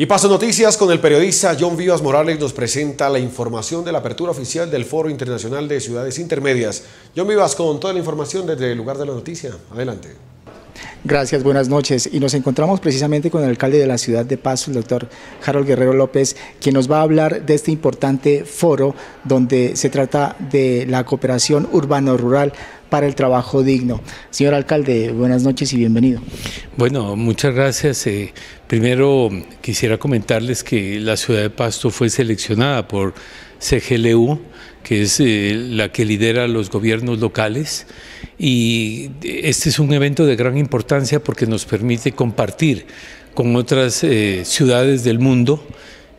Y Paso Noticias con el periodista John Vivas Morales nos presenta la información de la apertura oficial del Foro Internacional de Ciudades Intermedias. John Vivas con toda la información desde el lugar de la noticia. Adelante. Gracias, buenas noches. Y nos encontramos precisamente con el alcalde de la ciudad de Pasto, el doctor Harold Guerrero López, quien nos va a hablar de este importante foro donde se trata de la cooperación urbano-rural para el trabajo digno. Señor alcalde, buenas noches y bienvenido. Bueno, muchas gracias. Eh, primero quisiera comentarles que la ciudad de Pasto fue seleccionada por CGLU, que es eh, la que lidera los gobiernos locales, y este es un evento de gran importancia porque nos permite compartir con otras eh, ciudades del mundo.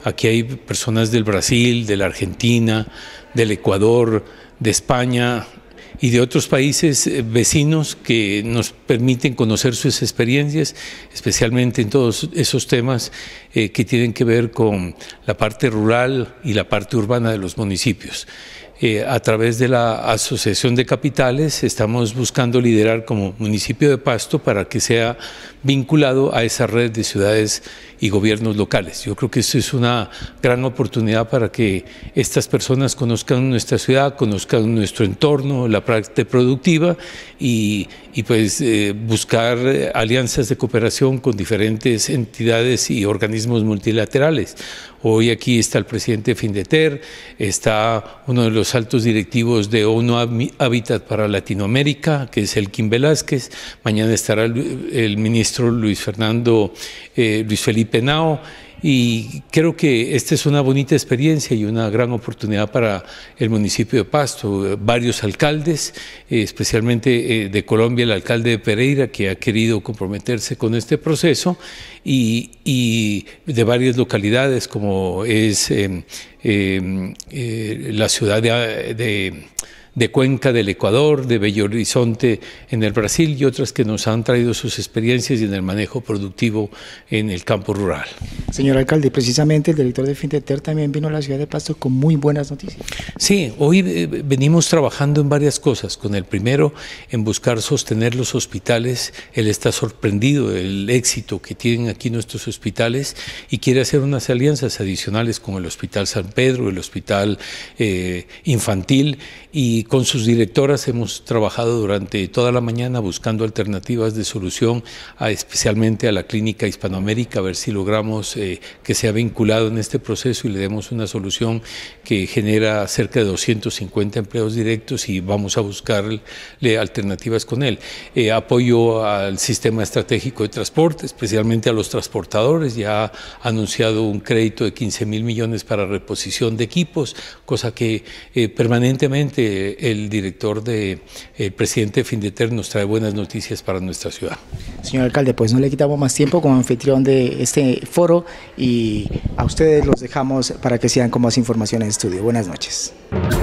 Aquí hay personas del Brasil, de la Argentina, del Ecuador, de España y de otros países eh, vecinos que nos permiten conocer sus experiencias, especialmente en todos esos temas eh, que tienen que ver con la parte rural y la parte urbana de los municipios. Eh, a través de la Asociación de Capitales estamos buscando liderar como municipio de Pasto para que sea vinculado a esa red de ciudades y gobiernos locales. Yo creo que eso es una gran oportunidad para que estas personas conozcan nuestra ciudad, conozcan nuestro entorno, la práctica productiva y, pues eh, buscar eh, alianzas de cooperación con diferentes entidades y organismos multilaterales. Hoy aquí está el presidente Findeter, está uno de los altos directivos de ONU Hábitat para Latinoamérica, que es el Kim Velázquez. Mañana estará el, ministro Luis Fernando, eh, Luis Felipe Nao y creo que esta es una bonita experiencia y una gran oportunidad para el municipio de Pasto. Varios alcaldes, eh, especialmente eh, de Colombia, el alcalde de Pereira, que ha querido comprometerse con este proceso, y, de varias localidades, como es em, em, eh, la ciudad de de Cuenca del Ecuador, de Bello Horizonte en el Brasil y otras que nos han traído sus experiencias y en el manejo productivo en el campo rural. Señor alcalde, precisamente el director de FinTeter también vino a la ciudad de Pasto con muy buenas noticias. Sí, hoy eh, venimos trabajando en varias cosas. Con el primero, en buscar sostener los hospitales. Él está sorprendido del éxito que tienen aquí nuestros hospitales y quiere hacer unas alianzas adicionales con el Hospital San Pedro, el Hospital eh, Infantil y con sus directoras hemos trabajado durante toda la mañana buscando alternativas de solución, especialmente a la Clínica Hispanoamérica, a ver si logramos eh, que sea vinculado en este proceso y le demos una solución que genera cerca de 250 empleos directos y vamos a buscarle alternativas con él. Eh, apoyo al sistema estratégico de transporte, especialmente a los transportadores. Ya ha anunciado un crédito de 15 mil millones para reposición de equipos, cosa que eh, permanentemente el director de, el eh, presidente de Findeter nos trae buenas noticias para nuestra ciudad. Señor alcalde, pues no le quitamos más tiempo como anfitrión de este foro y a ustedes los dejamos para que sigan con más información en estudio. Buenas noches. Thank you.